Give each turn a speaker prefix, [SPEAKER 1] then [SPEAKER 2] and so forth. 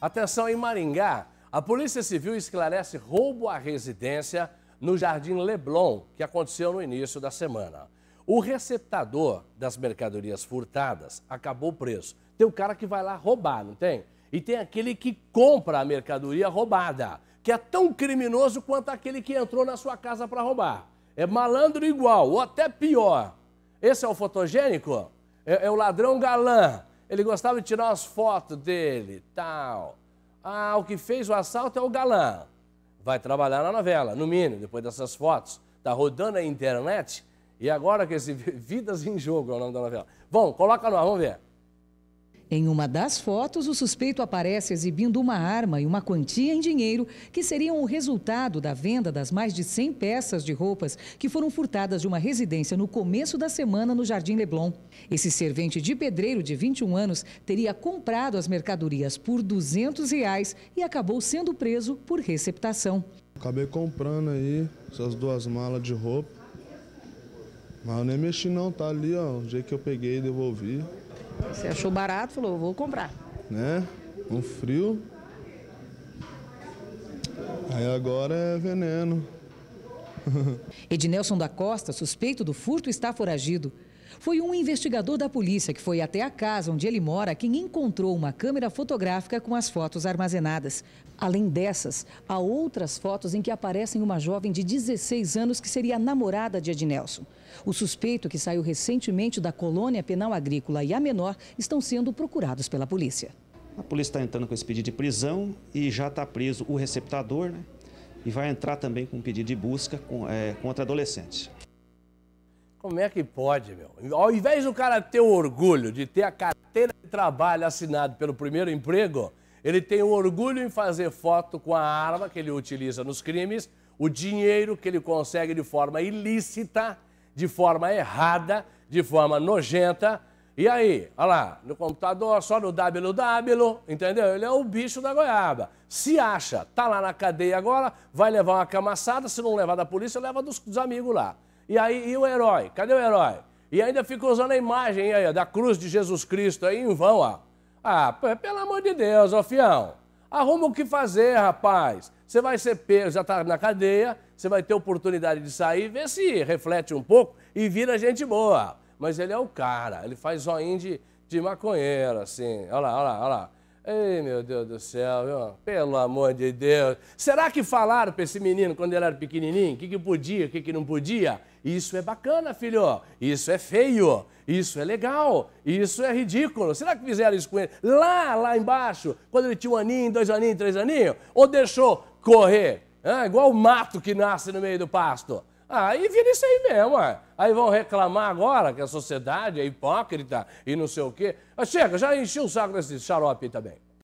[SPEAKER 1] Atenção em Maringá. A Polícia Civil esclarece roubo à residência no Jardim Leblon, que aconteceu no início da semana. O receptador das mercadorias furtadas acabou preso. Tem o cara que vai lá roubar, não tem? E tem aquele que compra a mercadoria roubada, que é tão criminoso quanto aquele que entrou na sua casa para roubar. É malandro igual, ou até pior. Esse é o fotogênico? É, é o ladrão galã. Ele gostava de tirar as fotos dele, tal. Ah, o que fez o assalto é o galã. Vai trabalhar na novela, no mínimo, depois dessas fotos. Tá rodando a internet. E agora que esse Vidas em Jogo é o nome da novela. Bom, coloca no ar, vamos ver.
[SPEAKER 2] Em uma das fotos, o suspeito aparece exibindo uma arma e uma quantia em dinheiro que seriam o resultado da venda das mais de 100 peças de roupas que foram furtadas de uma residência no começo da semana no Jardim Leblon. Esse servente de pedreiro de 21 anos teria comprado as mercadorias por 200 reais e acabou sendo preso por receptação. Acabei comprando aí
[SPEAKER 1] essas duas malas de roupa. Mas eu nem mexi não, tá ali, ó. O jeito
[SPEAKER 2] que eu peguei e devolvi. Você achou barato, falou, vou comprar. Né? Um frio. Aí agora é veneno. Ednelson da Costa, suspeito do furto, está foragido. Foi um investigador da polícia que foi até a casa onde ele mora quem encontrou uma câmera fotográfica com as fotos armazenadas. Além dessas, há outras fotos em que aparecem uma jovem de 16 anos que seria namorada de Ednelson. O suspeito, que saiu recentemente da colônia penal agrícola e a menor, estão sendo procurados pela polícia. A polícia está entrando com esse pedido de prisão e já está preso o receptador, né? E vai entrar também com um pedido de busca com, é, contra adolescentes.
[SPEAKER 1] Como é que pode, meu? Ao invés do cara ter o orgulho de ter a carteira de trabalho assinada pelo primeiro emprego, ele tem o orgulho em fazer foto com a arma que ele utiliza nos crimes, o dinheiro que ele consegue de forma ilícita, de forma errada, de forma nojenta. E aí, olha lá, no computador, só no WW, entendeu? Ele é o bicho da goiaba. Se acha, tá lá na cadeia agora, vai levar uma camaçada, se não levar da polícia, leva dos, dos amigos lá. E aí, e o herói? Cadê o herói? E ainda fica usando a imagem aí, da cruz de Jesus Cristo aí em vão, ó. Ah, pelo amor de Deus, ó fião. Arruma o que fazer, rapaz. Você vai ser pego, já tá na cadeia, você vai ter oportunidade de sair, vê se reflete um pouco e vira gente boa. Mas ele é o cara, ele faz zoinho de, de maconheiro, assim. Olha lá, olha lá, olha lá. Ei, meu Deus do céu, viu? pelo amor de Deus. Será que falaram para esse menino quando ele era pequenininho? O que, que podia, o que, que não podia? Isso é bacana, filho. Isso é feio. Isso é legal. Isso é ridículo. Será que fizeram isso com ele? Lá, lá embaixo, quando ele tinha um aninho, dois aninhos, três aninhos? Ou deixou correr? É, igual o mato que nasce no meio do pasto. Aí vira isso aí mesmo, ué. Aí vão reclamar agora que a sociedade é hipócrita e não sei o quê. Mas chega, já enchi o saco desse xarope também.